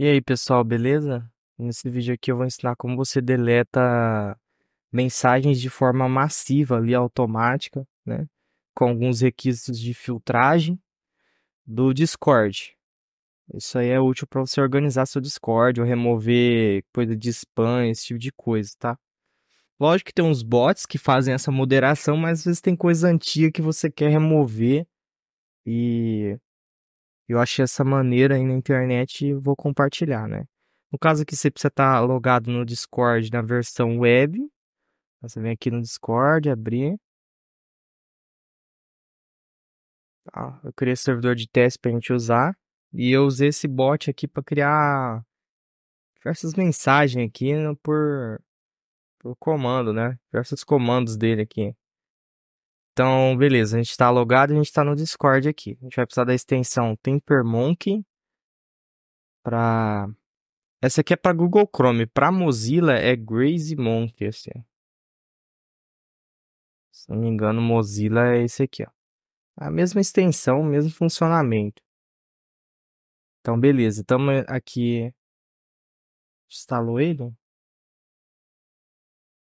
E aí pessoal, beleza? Nesse vídeo aqui eu vou ensinar como você deleta mensagens de forma massiva ali automática, né? Com alguns requisitos de filtragem do Discord. Isso aí é útil para você organizar seu Discord ou remover coisa de spam, esse tipo de coisa, tá? Lógico que tem uns bots que fazem essa moderação, mas às vezes tem coisa antiga que você quer remover e eu achei essa maneira aí na internet e vou compartilhar, né? No caso aqui, você precisa estar tá logado no Discord na versão web. Você vem aqui no Discord, abrir. Ah, eu criei servidor de teste para a gente usar. E eu usei esse bot aqui para criar diversas mensagens aqui né, por, por comando, né? Diversos comandos dele aqui. Então, beleza, a gente está logado e a gente está no Discord aqui. A gente vai precisar da extensão Tempermonkey para essa aqui é para Google Chrome, para Mozilla é Grazy Monkey, assim. Se não me engano, Mozilla é esse aqui, ó. A mesma extensão, o mesmo funcionamento. Então, beleza. Estamos aqui. Instalou ele?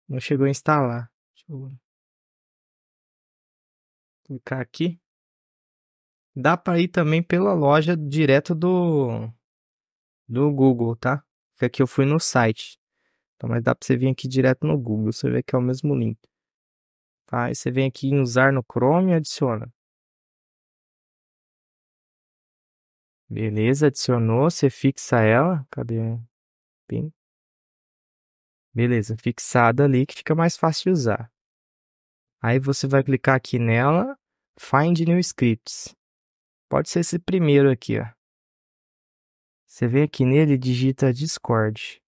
Não chegou a instalar. Deixa eu clicar aqui. Dá para ir também pela loja direto do, do Google, tá? Porque aqui eu fui no site. Então, mas dá para você vir aqui direto no Google. Você vê que é o mesmo link. Tá? Aí você vem aqui em usar no Chrome e adiciona. Beleza, adicionou. Você fixa ela. Cadê? Pin. Beleza, fixada ali que fica mais fácil de usar. Aí você vai clicar aqui nela Find New Scripts. Pode ser esse primeiro aqui, ó. Você vem aqui nele e digita Discord.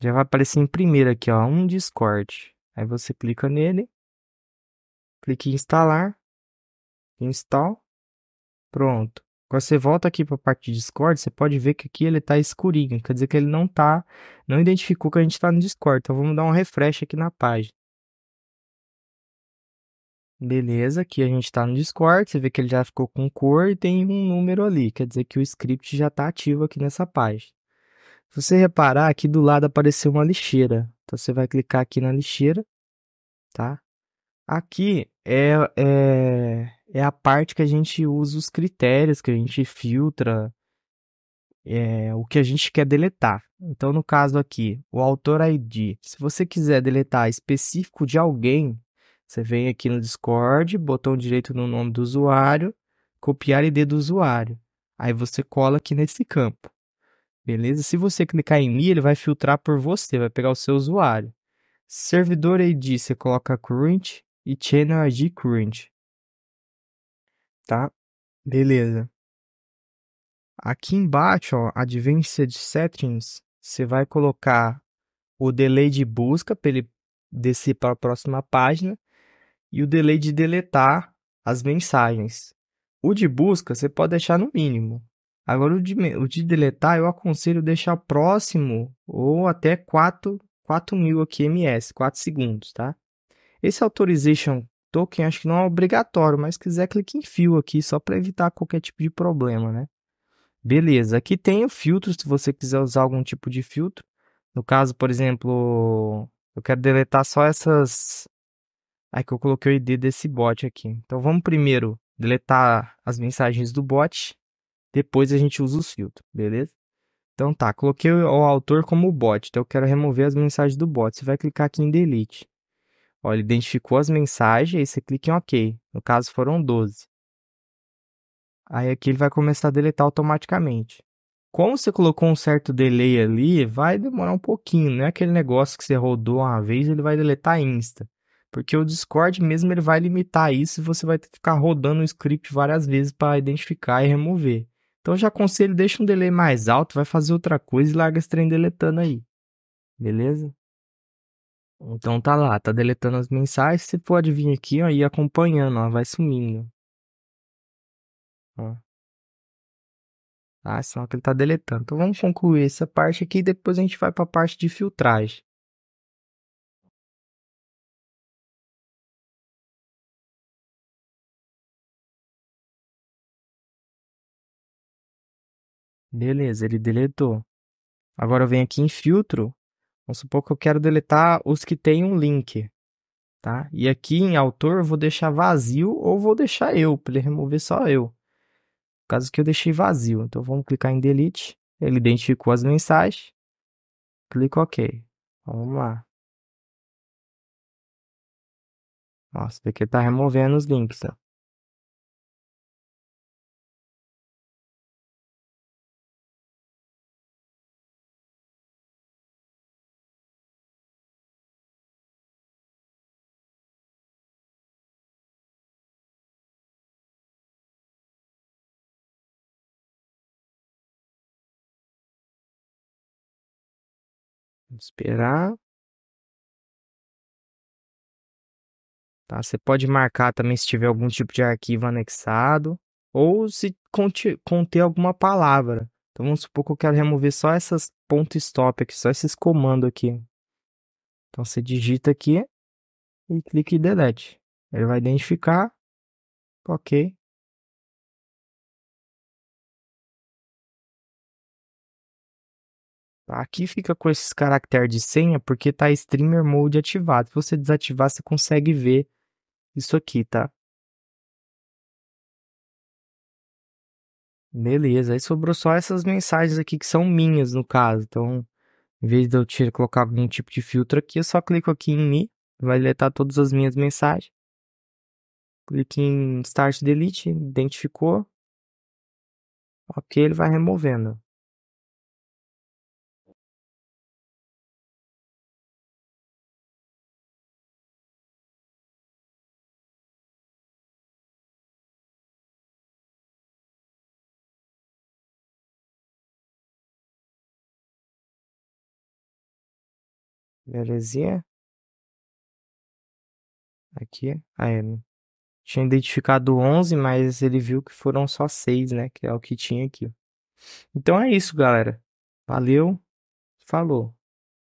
Já vai aparecer em primeiro aqui, ó, um Discord. Aí você clica nele, clica em instalar, install, pronto. Agora você volta aqui para a parte de Discord, você pode ver que aqui ele está escurinho, quer dizer que ele não tá, não identificou que a gente está no Discord. Então vamos dar um refresh aqui na página. Beleza, aqui a gente está no Discord, você vê que ele já ficou com cor e tem um número ali, quer dizer que o script já está ativo aqui nessa página. Se você reparar, aqui do lado apareceu uma lixeira, então você vai clicar aqui na lixeira, tá? Aqui é, é, é a parte que a gente usa os critérios, que a gente filtra é, o que a gente quer deletar. Então, no caso aqui, o autor ID. Se você quiser deletar específico de alguém, você vem aqui no Discord, botão direito no nome do usuário, copiar ID do usuário. Aí você cola aqui nesse campo. Beleza? Se você clicar em mim, ele vai filtrar por você, vai pegar o seu usuário. Servidor ID, você coloca current e channel ID current. Tá? Beleza. Aqui embaixo, ó, Advanced Settings, você vai colocar o delay de busca para ele descer para a próxima página e o delay de deletar as mensagens. O de busca você pode deixar no mínimo. Agora, o de, o de deletar, eu aconselho deixar próximo ou até 4, 4.000 aqui ms, 4 segundos, tá? Esse authorization token acho que não é obrigatório, mas quiser clique em fio aqui só para evitar qualquer tipo de problema, né? Beleza, aqui tem o filtro, se você quiser usar algum tipo de filtro. No caso, por exemplo, eu quero deletar só essas Aí que eu coloquei o ID desse bot aqui. Então vamos primeiro deletar as mensagens do bot, depois a gente usa os filtros, beleza? Então tá, coloquei o autor como bot, então eu quero remover as mensagens do bot. Você vai clicar aqui em delete. Olha, ele identificou as mensagens, aí você clica em OK. No caso foram 12. Aí aqui ele vai começar a deletar automaticamente. Como você colocou um certo delay ali, vai demorar um pouquinho, não é aquele negócio que você rodou uma vez, ele vai deletar insta. Porque o Discord mesmo ele vai limitar isso e você vai ter que ficar rodando o script várias vezes para identificar e remover. Então já aconselho, deixa um delay mais alto, vai fazer outra coisa e larga esse trem deletando aí. Beleza? Então tá lá, tá deletando as mensagens, você pode vir aqui ó, e ir acompanhando, ó, vai sumindo. Ó. Ah, senão que ele tá deletando. Então vamos concluir essa parte aqui e depois a gente vai para a parte de filtragem. Beleza, ele deletou. Agora eu venho aqui em filtro. Vamos supor que eu quero deletar os que têm um link. Tá? E aqui em autor eu vou deixar vazio ou vou deixar eu, para ele remover só eu. No caso que eu deixei vazio. Então vamos clicar em delete. Ele identificou as mensagens. Clico OK. Então, vamos lá. Nossa, que tá removendo os links, ó. Vamos esperar. Tá? Você pode marcar também se tiver algum tipo de arquivo anexado ou se conter alguma palavra. Então vamos supor que eu quero remover só essas ponto stop aqui, só esses comandos aqui. Então você digita aqui e clica em delete. Ele vai identificar. Ok. Aqui fica com esses caracteres de senha porque tá Streamer Mode ativado. Se você desativar, você consegue ver isso aqui, tá? Beleza, aí sobrou só essas mensagens aqui que são minhas, no caso. Então, em vez de eu tirar, colocar algum tipo de filtro aqui, eu só clico aqui em Mi, vai deletar todas as minhas mensagens. Clique em Start Delete, identificou. Ok, ele vai removendo. Belezinha. Aqui. Aí, tinha identificado 11, mas ele viu que foram só 6, né? Que é o que tinha aqui. Então é isso, galera. Valeu. Falou.